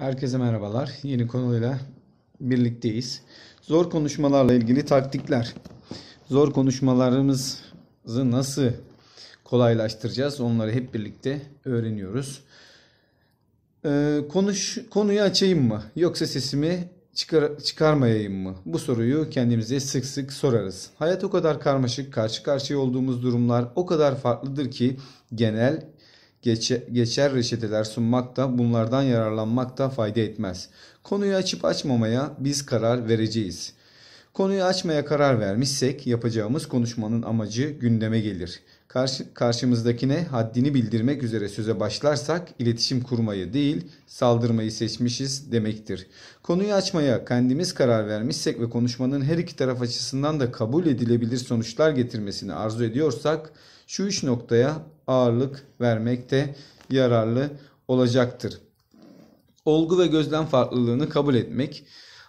Herkese merhabalar. Yeni konuyla birlikteyiz. Zor konuşmalarla ilgili taktikler. Zor konuşmalarımızı nasıl kolaylaştıracağız? Onları hep birlikte öğreniyoruz. Ee, konuş konuyu açayım mı? Yoksa sesimi çıkar, çıkarmayayım mı? Bu soruyu kendimize sık sık sorarız. Hayat o kadar karmaşık, karşı karşıya olduğumuz durumlar o kadar farklıdır ki genel geçer reçeteler sunmak da bunlardan yararlanmak da fayda etmez. Konuyu açıp açmamaya biz karar vereceğiz. Konuyu açmaya karar vermişsek yapacağımız konuşmanın amacı gündeme gelir. Karşı, karşımızdakine haddini bildirmek üzere söze başlarsak iletişim kurmayı değil saldırmayı seçmişiz demektir. Konuyu açmaya kendimiz karar vermişsek ve konuşmanın her iki taraf açısından da kabul edilebilir sonuçlar getirmesini arzu ediyorsak şu üç noktaya ağırlık vermek de yararlı olacaktır. Olgu ve gözlem farklılığını kabul etmek.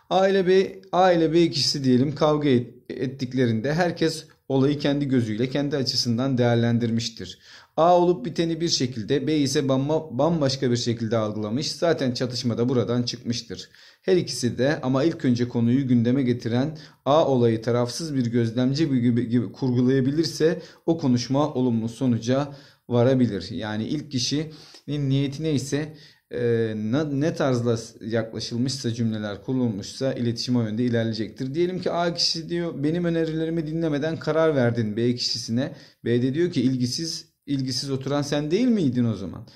Aile bir aile bir ikisi diyelim kavga ettiklerinde herkes olayı kendi gözüyle kendi açısından değerlendirmiştir. A olup biteni bir şekilde, B ise bambaşka bir şekilde algılamış. Zaten çatışma da buradan çıkmıştır. Her ikisi de ama ilk önce konuyu gündeme getiren A olayı tarafsız bir gözlemci gibi, gibi kurgulayabilirse o konuşma olumlu sonuca varabilir. Yani ilk kişinin niyetine ise e, ne tarzla yaklaşılmışsa cümleler kurulmuşsa iletişim o yönde ilerleyecektir. Diyelim ki A kişi diyor benim önerilerimi dinlemeden karar verdin B kişisine. B de diyor ki ilgisiz ilgisiz oturan sen değil miydin o zaman?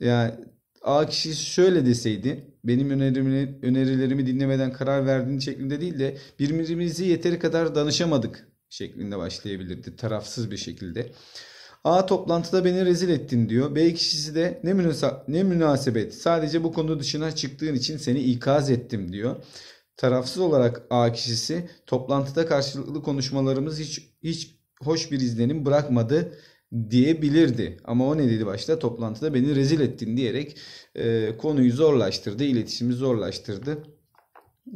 Yani A kişi şöyle deseydi benim önerimi, önerilerimi dinlemeden karar verdiğin şeklinde değil de birbirimizi yeteri kadar danışamadık şeklinde başlayabilirdi tarafsız bir şekilde. A toplantıda beni rezil ettin diyor. B kişisi de ne, münasa ne münasebet sadece bu konu dışına çıktığın için seni ikaz ettim diyor. Tarafsız olarak A kişisi toplantıda karşılıklı konuşmalarımız hiç, hiç hoş bir izlenim bırakmadı diyebilirdi. Ama o ne dedi başta? Toplantıda beni rezil ettin diyerek e, konuyu zorlaştırdı, iletişimi zorlaştırdı.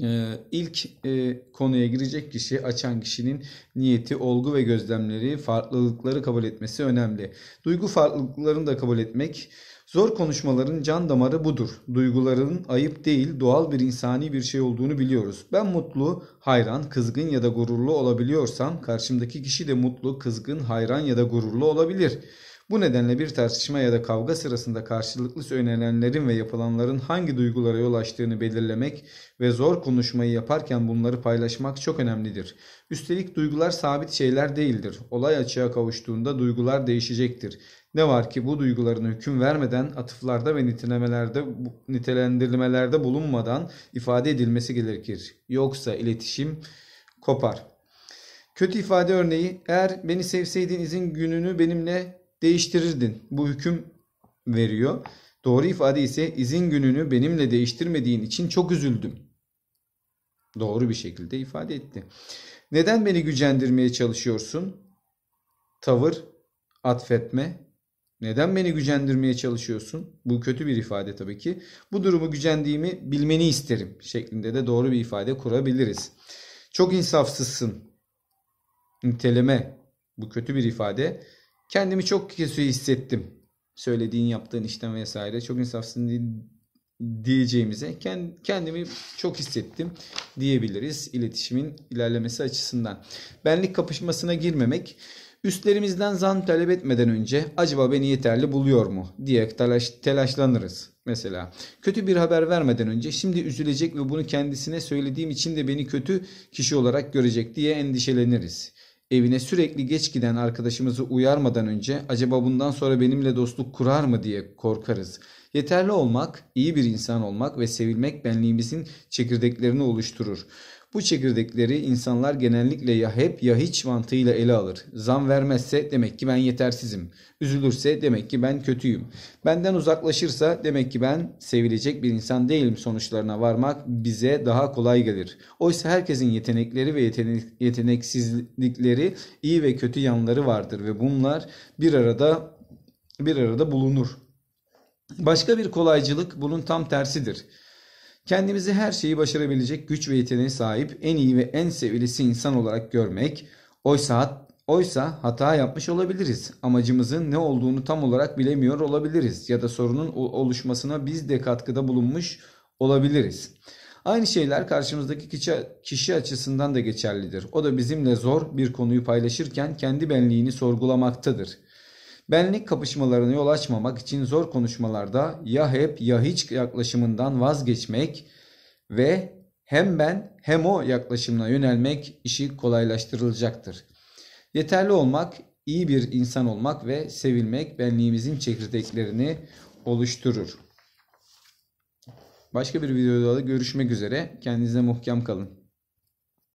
E, ilk e, konuya girecek kişi, açan kişinin niyeti, olgu ve gözlemleri, farklılıkları kabul etmesi önemli. Duygu farklılıklarını da kabul etmek Zor konuşmaların can damarı budur. Duyguların ayıp değil, doğal bir insani bir şey olduğunu biliyoruz. Ben mutlu, hayran, kızgın ya da gururlu olabiliyorsam karşımdaki kişi de mutlu, kızgın, hayran ya da gururlu olabilir. Bu nedenle bir tartışma ya da kavga sırasında karşılıklı söylenenlerin ve yapılanların hangi duygulara yol açtığını belirlemek ve zor konuşmayı yaparken bunları paylaşmak çok önemlidir. Üstelik duygular sabit şeyler değildir. Olay açığa kavuştuğunda duygular değişecektir. Ne var ki bu duygularına hüküm vermeden atıflarda ve nitelemelerde, nitelendirmelerde bulunmadan ifade edilmesi gerekir. Yoksa iletişim kopar. Kötü ifade örneği eğer beni sevseydin izin gününü benimle değiştirirdin. Bu hüküm veriyor. Doğru ifade ise izin gününü benimle değiştirmediğin için çok üzüldüm. Doğru bir şekilde ifade etti. Neden beni gücendirmeye çalışıyorsun? Tavır, atfetme, neden beni gücendirmeye çalışıyorsun? Bu kötü bir ifade tabii ki. Bu durumu gücendiğimi bilmeni isterim şeklinde de doğru bir ifade kurabiliriz. Çok insafsızsın. Niteleme. Bu kötü bir ifade. Kendimi çok kötü hissettim. Söylediğin, yaptığın işten vesaire. Çok insafsın diyeceğimize kendimi çok hissettim diyebiliriz iletişimin ilerlemesi açısından. Benlik kapışmasına girmemek Üstlerimizden zan talep etmeden önce acaba beni yeterli buluyor mu diye telaş, telaşlanırız. Mesela kötü bir haber vermeden önce şimdi üzülecek ve bunu kendisine söylediğim için de beni kötü kişi olarak görecek diye endişeleniriz. Evine sürekli geç giden arkadaşımızı uyarmadan önce acaba bundan sonra benimle dostluk kurar mı diye korkarız. Yeterli olmak, iyi bir insan olmak ve sevilmek benliğimizin çekirdeklerini oluşturur. Bu çekirdekleri insanlar genellikle ya hep ya hiç mantığıyla ele alır. Zam vermezse demek ki ben yetersizim. Üzülürse demek ki ben kötüyüm. Benden uzaklaşırsa demek ki ben sevilecek bir insan değilim sonuçlarına varmak bize daha kolay gelir. Oysa herkesin yetenekleri ve yetenek, yeteneksizlikleri iyi ve kötü yanları vardır ve bunlar bir arada bir arada bulunur. Başka bir kolaycılık bunun tam tersidir. Kendimizi her şeyi başarabilecek güç ve yeteneğe sahip en iyi ve en sevilisi insan olarak görmek. Oysa Oysa hata yapmış olabiliriz. Amacımızın ne olduğunu tam olarak bilemiyor olabiliriz ya da sorunun oluşmasına biz de katkıda bulunmuş olabiliriz. Aynı şeyler karşımızdaki kişi, kişi açısından da geçerlidir. O da bizimle zor bir konuyu paylaşırken kendi benliğini sorgulamaktadır. Benlik kapışmalarına yol açmamak için zor konuşmalarda ya hep ya hiç yaklaşımından vazgeçmek ve hem ben hem o yaklaşımına yönelmek işi kolaylaştırılacaktır. Yeterli olmak, iyi bir insan olmak ve sevilmek benliğimizin çekirdeklerini oluşturur. Başka bir videoda da görüşmek üzere. Kendinize muhkem kalın.